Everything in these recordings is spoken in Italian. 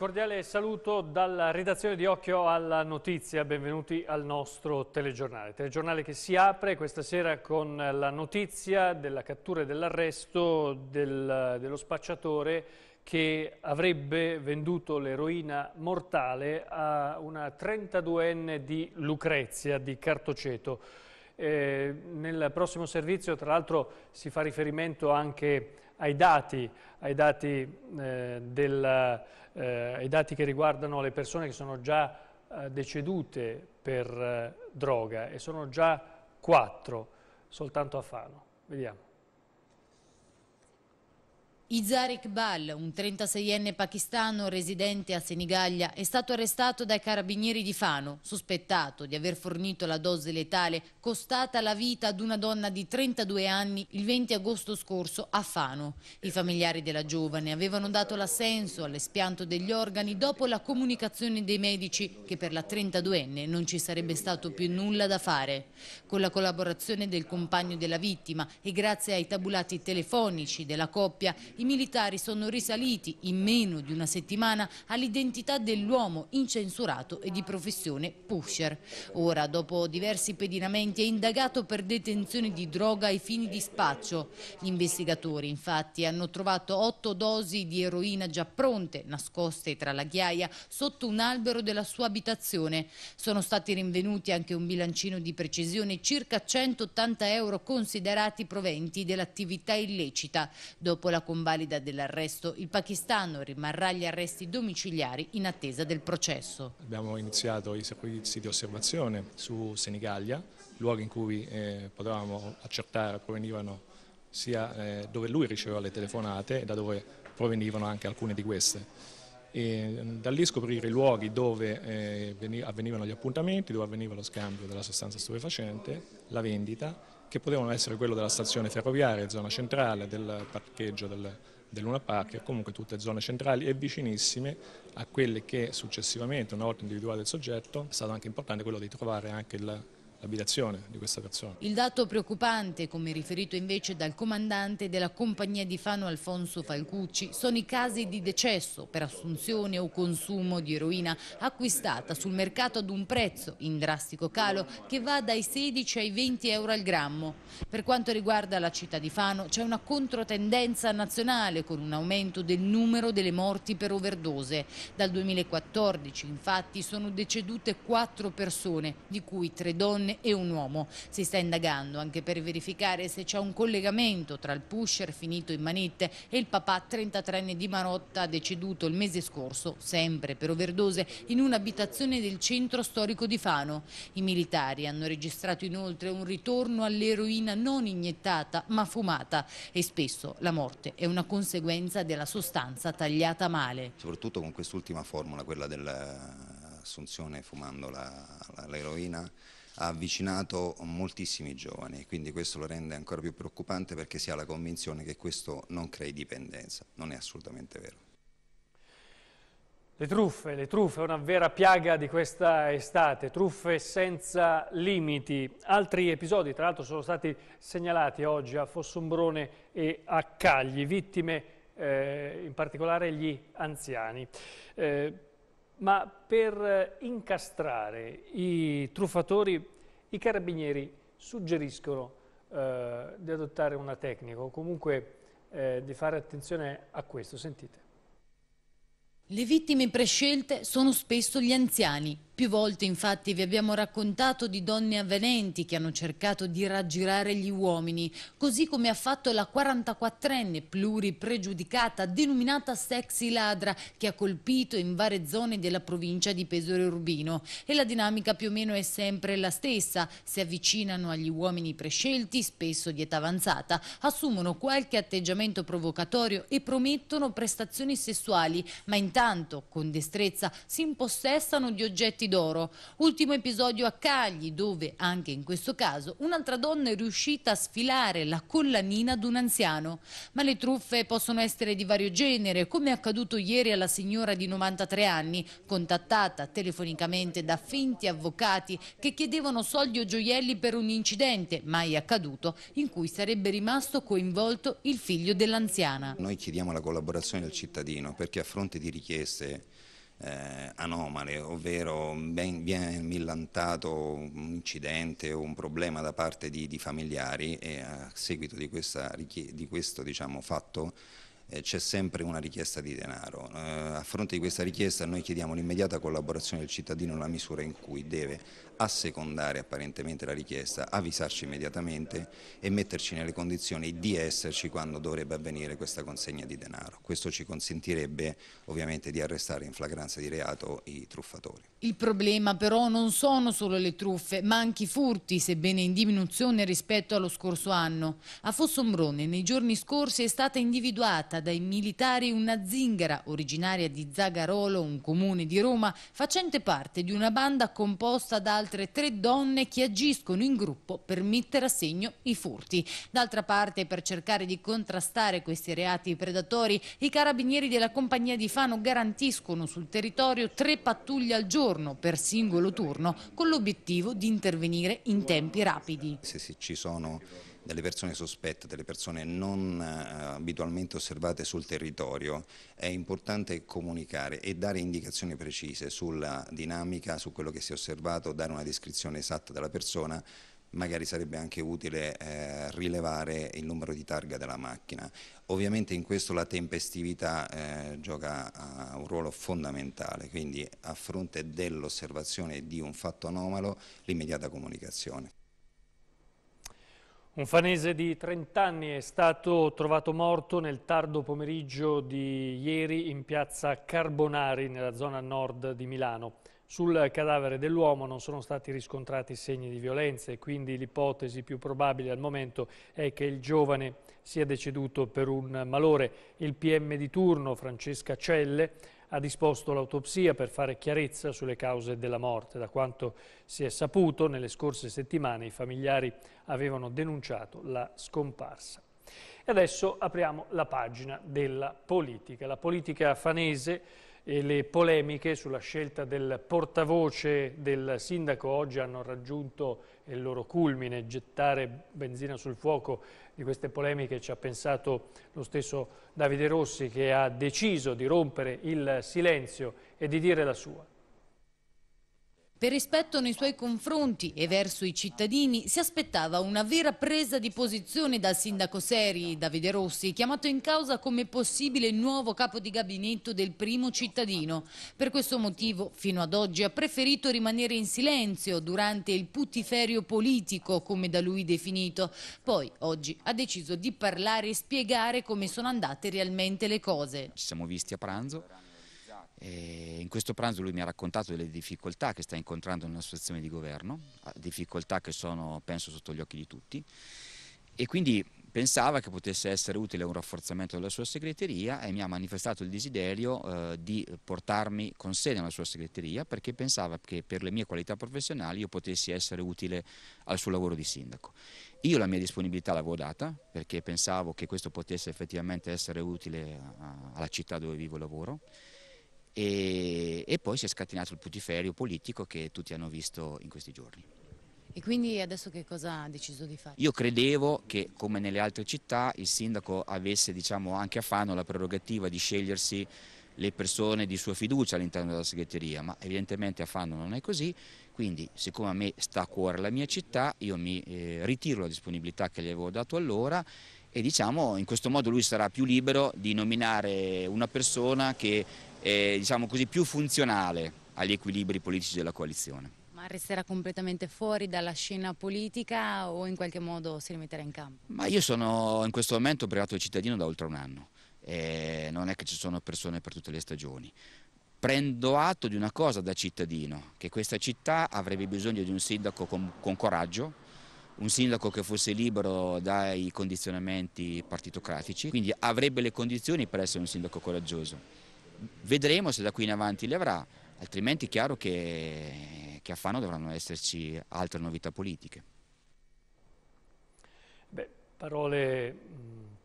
cordiale saluto dalla redazione di Occhio alla Notizia, benvenuti al nostro telegiornale. Telegiornale che si apre questa sera con la notizia della cattura e dell'arresto del, dello spacciatore che avrebbe venduto l'eroina mortale a una 32enne di Lucrezia di Cartoceto. Eh, nel prossimo servizio, tra l'altro, si fa riferimento anche ai dati, ai dati, eh, del, eh, ai dati che riguardano le persone che sono già eh, decedute per eh, droga e sono già quattro soltanto a Fano. Vediamo. Izar Iqbal, un 36enne pakistano residente a Senigallia, è stato arrestato dai carabinieri di Fano, sospettato di aver fornito la dose letale costata la vita ad una donna di 32 anni il 20 agosto scorso a Fano. I familiari della giovane avevano dato l'assenso all'espianto degli organi dopo la comunicazione dei medici che per la 32enne non ci sarebbe stato più nulla da fare. Con la collaborazione del compagno della vittima e grazie ai tabulati telefonici della coppia, i militari sono risaliti in meno di una settimana all'identità dell'uomo incensurato e di professione pusher. Ora, dopo diversi pedinamenti, è indagato per detenzione di droga ai fini di spaccio. Gli investigatori, infatti, hanno trovato otto dosi di eroina già pronte, nascoste tra la ghiaia, sotto un albero della sua abitazione. Sono stati rinvenuti anche un bilancino di precisione circa 180 euro considerati proventi dell'attività illecita. Dopo la combattimento, valida dell'arresto. Il pakistano rimarrà agli arresti domiciliari in attesa del processo. Abbiamo iniziato i servizi di osservazione su Senigallia, luoghi in cui eh, potevamo accertare provenivano sia eh, dove lui riceveva le telefonate e da dove provenivano anche alcune di queste. E mm, da lì scoprire i luoghi dove eh, avvenivano gli appuntamenti, dove avveniva lo scambio della sostanza stupefacente, la vendita che potevano essere quello della stazione ferroviaria, zona centrale, del parcheggio del, del Luna Park, e comunque tutte zone centrali e vicinissime a quelle che successivamente, una volta individuato il soggetto, è stato anche importante quello di trovare anche il l'abitazione di questa persona. Il dato preoccupante, come riferito invece dal comandante della compagnia di Fano Alfonso Falcucci, sono i casi di decesso per assunzione o consumo di eroina acquistata sul mercato ad un prezzo in drastico calo che va dai 16 ai 20 euro al grammo. Per quanto riguarda la città di Fano c'è una controtendenza nazionale con un aumento del numero delle morti per overdose. Dal 2014 infatti sono decedute 4 persone, di cui 3 donne donne e un uomo. Si sta indagando anche per verificare se c'è un collegamento tra il pusher finito in manette e il papà 33enne di Marotta deceduto il mese scorso, sempre per overdose, in un'abitazione del centro storico di Fano. I militari hanno registrato inoltre un ritorno all'eroina non iniettata ma fumata e spesso la morte è una conseguenza della sostanza tagliata male. Soprattutto con quest'ultima formula, quella dell'assunzione fumando l'eroina, ha avvicinato moltissimi giovani e quindi questo lo rende ancora più preoccupante perché si ha la convinzione che questo non crei dipendenza, non è assolutamente vero. Le truffe, le truffe, una vera piaga di questa estate, truffe senza limiti. Altri episodi, tra l'altro, sono stati segnalati oggi a Fossombrone e a Cagli, vittime eh, in particolare gli anziani. Eh, ma per eh, incastrare i truffatori i carabinieri suggeriscono eh, di adottare una tecnica o comunque eh, di fare attenzione a questo. Sentite. Le vittime prescelte sono spesso gli anziani, più volte infatti vi abbiamo raccontato di donne avvenenti che hanno cercato di raggirare gli uomini, così come ha fatto la 44enne pluripregiudicata denominata sexy ladra che ha colpito in varie zone della provincia di Pesore Urbino. E la dinamica più o meno è sempre la stessa, si avvicinano agli uomini prescelti, spesso di età avanzata, assumono qualche atteggiamento provocatorio e promettono prestazioni sessuali, ma intanto con destrezza si impossessano di oggetti d'oro. Ultimo episodio a Cagli, dove anche in questo caso un'altra donna è riuscita a sfilare la collanina ad un anziano. Ma le truffe possono essere di vario genere, come è accaduto ieri alla signora di 93 anni, contattata telefonicamente da finti avvocati che chiedevano soldi o gioielli per un incidente mai accaduto in cui sarebbe rimasto coinvolto il figlio dell'anziana. Noi chiediamo la collaborazione del cittadino perché a fronte di richieste eh, anomale, ovvero ben, viene millantato un incidente o un problema da parte di, di familiari e a seguito di, questa, di questo diciamo, fatto eh, c'è sempre una richiesta di denaro. Eh, a fronte di questa richiesta noi chiediamo l'immediata collaborazione del cittadino nella misura in cui deve assecondare apparentemente la richiesta, avvisarci immediatamente e metterci nelle condizioni di esserci quando dovrebbe avvenire questa consegna di denaro. Questo ci consentirebbe ovviamente di arrestare in flagranza di reato i truffatori. Il problema però non sono solo le truffe, ma anche i furti, sebbene in diminuzione rispetto allo scorso anno. A Fossombrone nei giorni scorsi è stata individuata dai militari una zingara originaria di Zagarolo, un comune di Roma, facente parte di una banda composta da altre tre donne che agiscono in gruppo per mettere a segno i furti. D'altra parte, per cercare di contrastare questi reati predatori, i carabinieri della compagnia di Fano garantiscono sul territorio tre pattuglie al giorno per singolo turno, con l'obiettivo di intervenire in tempi rapidi. Se ci sono delle persone sospette, delle persone non eh, abitualmente osservate sul territorio, è importante comunicare e dare indicazioni precise sulla dinamica, su quello che si è osservato, dare una descrizione esatta della persona magari sarebbe anche utile eh, rilevare il numero di targa della macchina. Ovviamente in questo la tempestività eh, gioca eh, un ruolo fondamentale, quindi a fronte dell'osservazione di un fatto anomalo l'immediata comunicazione. Un fanese di 30 anni è stato trovato morto nel tardo pomeriggio di ieri in piazza Carbonari, nella zona nord di Milano. Sul cadavere dell'uomo non sono stati riscontrati segni di violenza e quindi l'ipotesi più probabile al momento è che il giovane sia deceduto per un malore. Il PM di turno, Francesca Celle, ha disposto l'autopsia per fare chiarezza sulle cause della morte. Da quanto si è saputo, nelle scorse settimane i familiari avevano denunciato la scomparsa. E adesso apriamo la pagina della politica. La politica fanese e le polemiche sulla scelta del portavoce del sindaco oggi hanno raggiunto il loro culmine, gettare benzina sul fuoco di queste polemiche ci ha pensato lo stesso Davide Rossi che ha deciso di rompere il silenzio e di dire la sua. Per rispetto nei suoi confronti e verso i cittadini si aspettava una vera presa di posizione dal sindaco Seri, Davide Rossi, chiamato in causa come possibile nuovo capo di gabinetto del primo cittadino. Per questo motivo fino ad oggi ha preferito rimanere in silenzio durante il putiferio politico, come da lui definito. Poi oggi ha deciso di parlare e spiegare come sono andate realmente le cose. Ci siamo visti a pranzo eh, in questo pranzo lui mi ha raccontato delle difficoltà che sta incontrando nella sua azione di governo, ah, difficoltà che sono, penso, sotto gli occhi di tutti, e quindi pensava che potesse essere utile un rafforzamento della sua segreteria e mi ha manifestato il desiderio eh, di portarmi con sé nella sua segreteria perché pensava che per le mie qualità professionali io potessi essere utile al suo lavoro di sindaco. Io la mia disponibilità l'avevo data perché pensavo che questo potesse effettivamente essere utile eh, alla città dove vivo e lavoro e, e poi si è scatenato il putiferio politico che tutti hanno visto in questi giorni. E quindi adesso che cosa ha deciso di fare? Io credevo che, come nelle altre città, il sindaco avesse diciamo, anche a Fano la prerogativa di scegliersi le persone di sua fiducia all'interno della segreteria, ma evidentemente a Fano non è così, quindi siccome a me sta a cuore la mia città, io mi eh, ritiro la disponibilità che gli avevo dato allora e diciamo in questo modo lui sarà più libero di nominare una persona che eh, diciamo così, più funzionale agli equilibri politici della coalizione. Ma resterà completamente fuori dalla scena politica o in qualche modo si rimetterà in campo? Ma io sono in questo momento privato di cittadino da oltre un anno, eh, non è che ci sono persone per tutte le stagioni. Prendo atto di una cosa da cittadino, che questa città avrebbe bisogno di un sindaco con, con coraggio, un sindaco che fosse libero dai condizionamenti partitocratici, quindi avrebbe le condizioni per essere un sindaco coraggioso. Vedremo se da qui in avanti le avrà, altrimenti è chiaro che, che a Fano dovranno esserci altre novità politiche. Beh, parole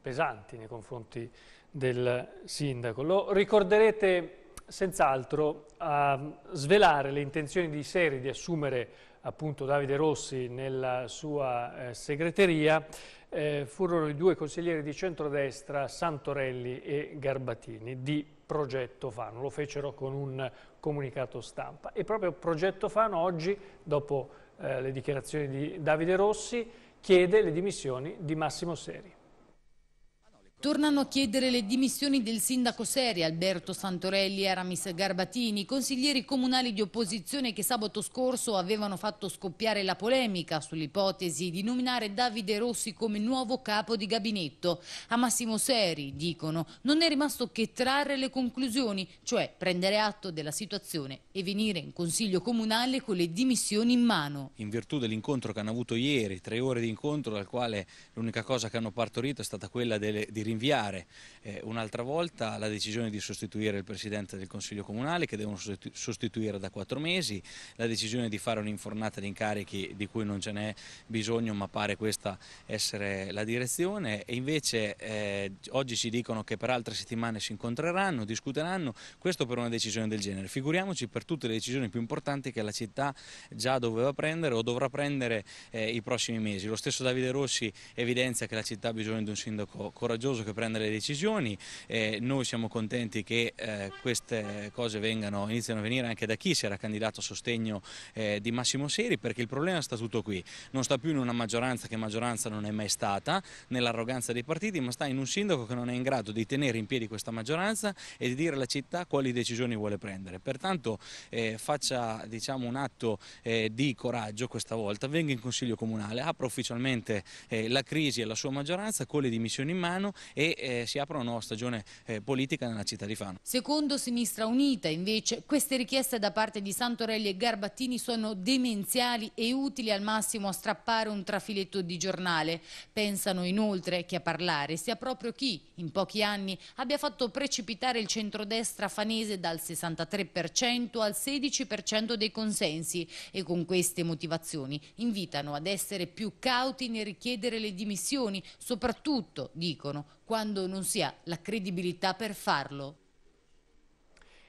pesanti nei confronti del sindaco. Lo ricorderete senz'altro a svelare le intenzioni di Seri di assumere appunto Davide Rossi nella sua eh, segreteria eh, furono i due consiglieri di centrodestra Santorelli e Garbatini di Progetto Fano, lo fecero con un comunicato stampa e proprio Progetto Fano oggi, dopo eh, le dichiarazioni di Davide Rossi, chiede le dimissioni di Massimo Seri. Tornano a chiedere le dimissioni del sindaco Seri, Alberto Santorelli e Aramis Garbatini, consiglieri comunali di opposizione che sabato scorso avevano fatto scoppiare la polemica sull'ipotesi di nominare Davide Rossi come nuovo capo di gabinetto. A Massimo Seri, dicono, non è rimasto che trarre le conclusioni, cioè prendere atto della situazione e venire in consiglio comunale con le dimissioni in mano. In virtù dell'incontro che hanno avuto ieri, tre ore di incontro, dal quale l'unica cosa che hanno partorito è stata quella delle, di rinviare eh, un'altra volta la decisione di sostituire il Presidente del Consiglio Comunale che devono sostituire da quattro mesi, la decisione di fare un'infornata di incarichi di cui non ce n'è bisogno ma pare questa essere la direzione e invece eh, oggi ci dicono che per altre settimane si incontreranno, discuteranno, questo per una decisione del genere. Figuriamoci per tutte le decisioni più importanti che la città già doveva prendere o dovrà prendere eh, i prossimi mesi. Lo stesso Davide Rossi evidenzia che la città ha bisogno di un sindaco coraggioso coraggioso che prende le decisioni e noi siamo contenti che eh, queste cose vengano, iniziano a venire anche da chi si era candidato a sostegno eh, di Massimo Seri perché il problema sta tutto qui, non sta più in una maggioranza che maggioranza non è mai stata, nell'arroganza dei partiti, ma sta in un sindaco che non è in grado di tenere in piedi questa maggioranza e di dire alla città quali decisioni vuole prendere. Pertanto eh, faccia diciamo, un atto eh, di coraggio questa volta, venga in Consiglio Comunale, apra ufficialmente eh, la crisi e la sua maggioranza con le dimissioni in mano e eh, si apre una nuova stagione eh, politica nella città di Fano. Secondo Sinistra Unita invece queste richieste da parte di Santorelli e Garbattini sono demenziali e utili al massimo a strappare un trafiletto di giornale. Pensano inoltre che a parlare sia proprio chi in pochi anni abbia fatto precipitare il centrodestra fanese dal 63% al 16% dei consensi e con queste motivazioni invitano ad essere più cauti nel richiedere le dimissioni, soprattutto, dicono, quando non si ha la credibilità per farlo.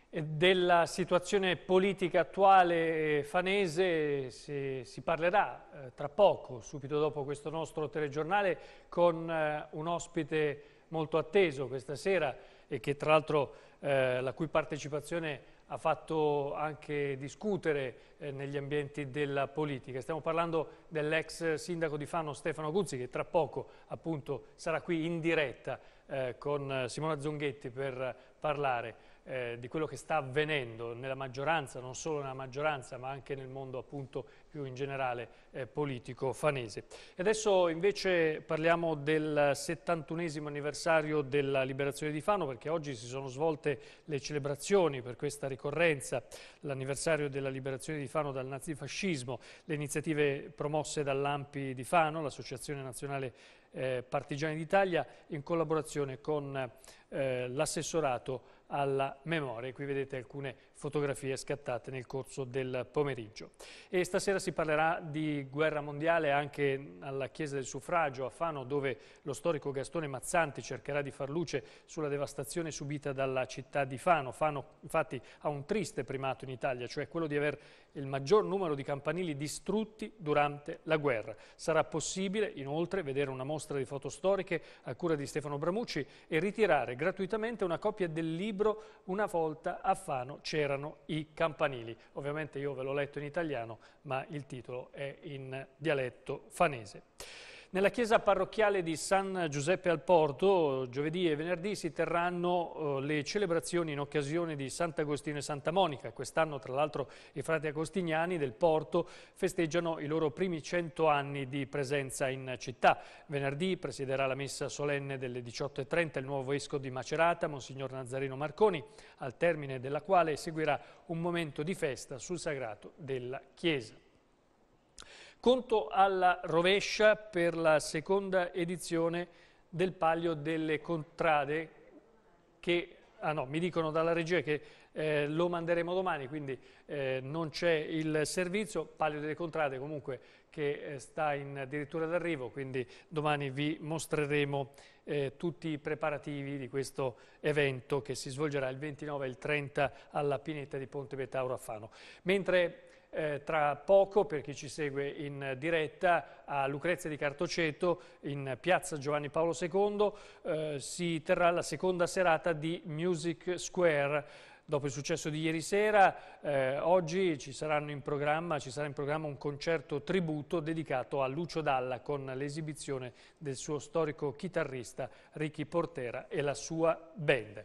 Eh, della situazione politica attuale eh, fanese si, si parlerà eh, tra poco, subito dopo questo nostro telegiornale, con un ospite molto atteso questa sera e che tra l'altro eh, la cui partecipazione ha fatto anche discutere negli ambienti della politica. Stiamo parlando dell'ex sindaco di Fano Stefano Guzzi che tra poco appunto sarà qui in diretta eh, con Simona Zonghetti per parlare eh, di quello che sta avvenendo nella maggioranza, non solo nella maggioranza ma anche nel mondo appunto più in generale eh, politico fanese. E adesso invece parliamo del 71 anniversario della liberazione di Fano perché oggi si sono svolte le celebrazioni per questa ricorrenza, l'anniversario della liberazione di Fano dal nazifascismo, le iniziative promosse promosse dall'AMPI di Fano, l'Associazione Nazionale eh, Partigiani d'Italia, in collaborazione con eh, l'assessorato alla memoria. Qui vedete alcune fotografie scattate nel corso del pomeriggio. E stasera si parlerà di guerra mondiale anche alla Chiesa del Suffragio a Fano, dove lo storico Gastone Mazzanti cercherà di far luce sulla devastazione subita dalla città di Fano. Fano infatti ha un triste primato in Italia, cioè quello di aver il maggior numero di campanili distrutti durante la guerra. Sarà possibile inoltre vedere una mostra di foto storiche a cura di Stefano Bramucci e ritirare gratuitamente una copia del libro Una volta a Fano c'erano i campanili. Ovviamente io ve l'ho letto in italiano ma il titolo è in dialetto fanese. Nella chiesa parrocchiale di San Giuseppe al Porto, giovedì e venerdì, si terranno eh, le celebrazioni in occasione di Sant'Agostino e Santa Monica. Quest'anno, tra l'altro, i frati agostiniani del Porto festeggiano i loro primi cento anni di presenza in città. Venerdì presiderà la messa solenne delle 18.30 il nuovo vescovo di Macerata, Monsignor Nazarino Marconi, al termine della quale seguirà un momento di festa sul sagrato della chiesa. Conto alla rovescia per la seconda edizione del Palio delle Contrade che, ah no, mi dicono dalla regia che eh, lo manderemo domani, quindi eh, non c'è il servizio, Palio delle Contrade comunque che eh, sta in addirittura d'arrivo, quindi domani vi mostreremo eh, tutti i preparativi di questo evento che si svolgerà il 29 e il 30 alla Pineta di Ponte Betauro a Fano. Mentre eh, tra poco, per chi ci segue in diretta, a Lucrezia di Cartoceto, in piazza Giovanni Paolo II, eh, si terrà la seconda serata di Music Square. Dopo il successo di ieri sera, eh, oggi ci, programma, ci, sarà in programma un concerto tributo dedicato a Lucio Dalla con l'esibizione del suo storico chitarrista Ricky Portera e la sua band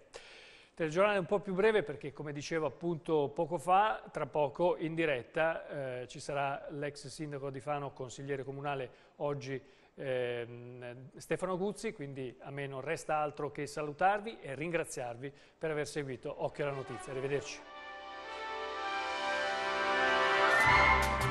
il Telegiornale un po' più breve perché come dicevo appunto poco fa, tra poco in diretta eh, ci sarà l'ex sindaco di Fano, consigliere comunale oggi eh, Stefano Guzzi, quindi a me non resta altro che salutarvi e ringraziarvi per aver seguito Occhio alla Notizia. Arrivederci.